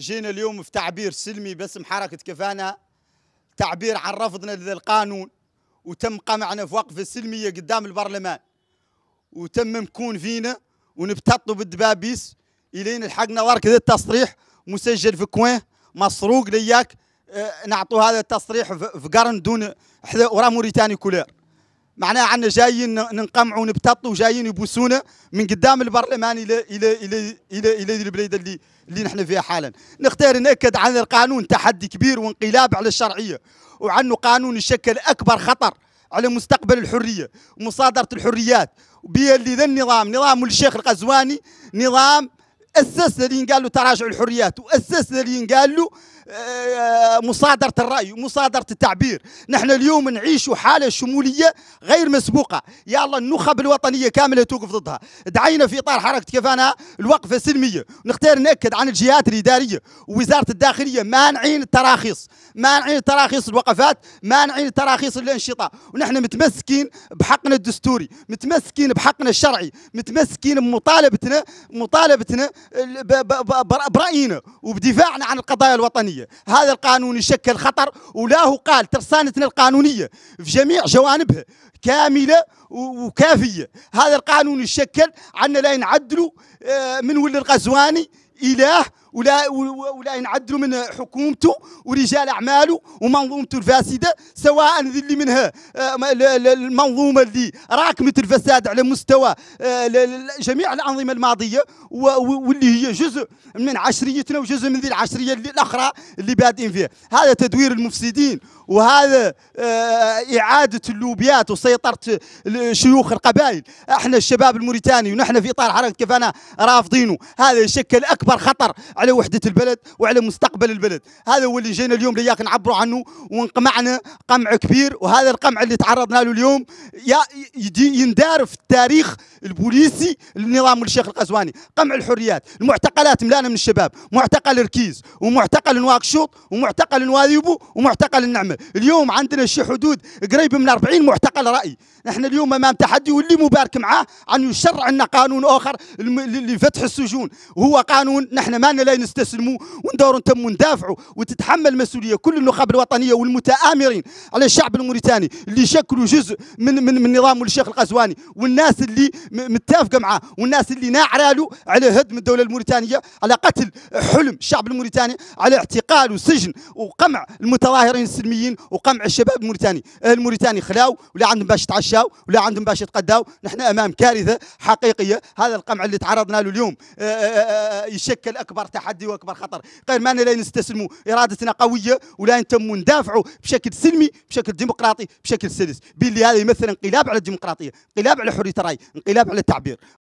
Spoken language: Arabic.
جينا اليوم في تعبير سلمي باسم حركة كفانا تعبير عن رفضنا للقانون وتم قمعنا في وقف السلمية قدام البرلمان وتم مكون فينا ونبتطوا بالدبابيس إلين لحقنا وركة التصريح مسجل في كوين مسروق لياك أه، نعطوا هذا التصريح في قرن دون ورا موريتاني كولير معناها عندنا جايين ننقمعوا ونبتطوا وجايين يبوسونا من قدام البرلمان الى الى الى الى الى البلاد اللي اللي نحن فيها حالا نختار ناكد على القانون تحدي كبير وانقلاب على الشرعيه وعنه قانون يشكل اكبر خطر على مستقبل الحريه ومصادره الحريات اللي ذا النظام نظام الشيخ القزواني نظام اسسنا اللي قال له تراجع الحريات واسسنا اللي قال له مصادره الراي ومصادره التعبير نحن اليوم نعيش حاله شموليه غير مسبوقه يا الله النخب الوطنيه كامله توقف ضدها دعينا في اطار حركه كفانا الوقفه السلميه نختار ناكد عن الجهات الاداريه ووزاره الداخليه مانعين التراخيص مانعين التراخيص الوقفات مانعين التراخيص الانشطه ونحن متمسكين بحقنا الدستوري متمسكين بحقنا الشرعي متمسكين بمطالبتنا مطالبتنا براينا وبدفاعنا عن القضايا الوطنيه القانونية هذا القانون يشكل خطر ولا هو قال ترسانتنا القانونية في جميع جوانبها كاملة وكافية هذا القانون يشكل عنا لا نعدلوا آه، من ولي الغزواني إله ولا ولا ينعدلوا من حكومته ورجال اعماله ومنظومته الفاسده سواء اللي منها آه، المنظومه اللي راكمت الفساد على مستوى آه، جميع الانظمه الماضيه واللي هي جزء من عشريتنا وجزء من ذي العشريه اللي الاخرى اللي بادئين فيها هذا تدوير المفسدين وهذا آه، إعادة اللوبيات وسيطرة شيوخ القبائل احنا الشباب الموريتاني ونحن في إطار حركة كفانا رافضينه هذا يشكل أكبر خطر على وحده البلد وعلى مستقبل البلد هذا هو اللي جينا اليوم لياك نعبروا عنه ونقمعنا قمع كبير وهذا القمع اللي تعرضنا له اليوم يندار في التاريخ البوليسي لنظام الشيخ القزواني قمع الحريات المعتقلات ملانه من الشباب معتقل ركيز ومعتقل نواكشوط ومعتقل نواذيبو ومعتقل النعمه اليوم عندنا شي حدود قريب من 40 معتقل راي نحن اليوم امام تحدي واللي مبارك معاه ان يشرع لنا قانون اخر لفتح السجون وهو قانون نحن ما لا نستسلموا وندوروا نتم ندافعوا وتتحمل مسؤوليه كل النخب الوطنيه والمتآمرين على الشعب الموريتاني اللي شكلوا جزء من من, من نظام الشيخ القزواني والناس اللي متفقه معاه والناس اللي ناعره له على هدم الدوله الموريتانيه على قتل حلم الشعب الموريتاني على اعتقال وسجن وقمع المتظاهرين السلميين وقمع الشباب الموريتاني الموريتاني خلاو ولا عندهم باش يتعشاو ولا عندهم باش يتقداو نحن امام كارثه حقيقيه هذا القمع اللي تعرضنا له اليوم آه، آه، آه، يشكل اكبر تحدي واكبر خطر غير ما لا نستسلموا ارادتنا قويه ولا نتموا ندافعوا بشكل سلمي بشكل ديمقراطي بشكل سلس باللي هذا يمثل انقلاب على الديمقراطيه انقلاب على حريه الراي انقلاب على التعبير